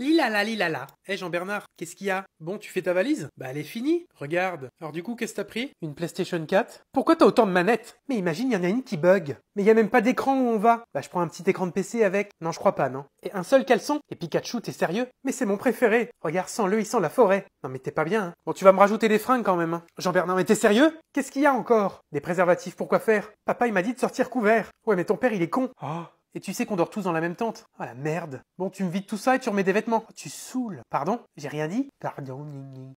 Lilala, lilala. Eh Jean-Bernard, qu'est-ce qu'il y a Bon, tu fais ta valise Bah elle est finie. Regarde. Alors du coup, qu'est-ce que t'as pris Une PlayStation 4. Pourquoi t'as autant de manettes Mais imagine, il y en a une qui bug. Mais il y a même pas d'écran où on va. Bah je prends un petit écran de PC avec. Non, je crois pas, non. Et un seul caleçon Et Pikachu, t'es sérieux Mais c'est mon préféré. Regarde, sans le, il sent la forêt. Non mais t'es pas bien. Hein. Bon, tu vas me rajouter des fringues quand même. Hein. Jean-Bernard, mais t'es sérieux Qu'est-ce qu'il y a encore Des préservatifs, pourquoi faire Papa, il m'a dit de sortir couvert. Ouais, mais ton père, il est con. Oh. Et tu sais qu'on dort tous dans la même tente. Oh la merde. Bon, tu me vides tout ça et tu remets des vêtements. Tu saoules. Pardon J'ai rien dit Pardon,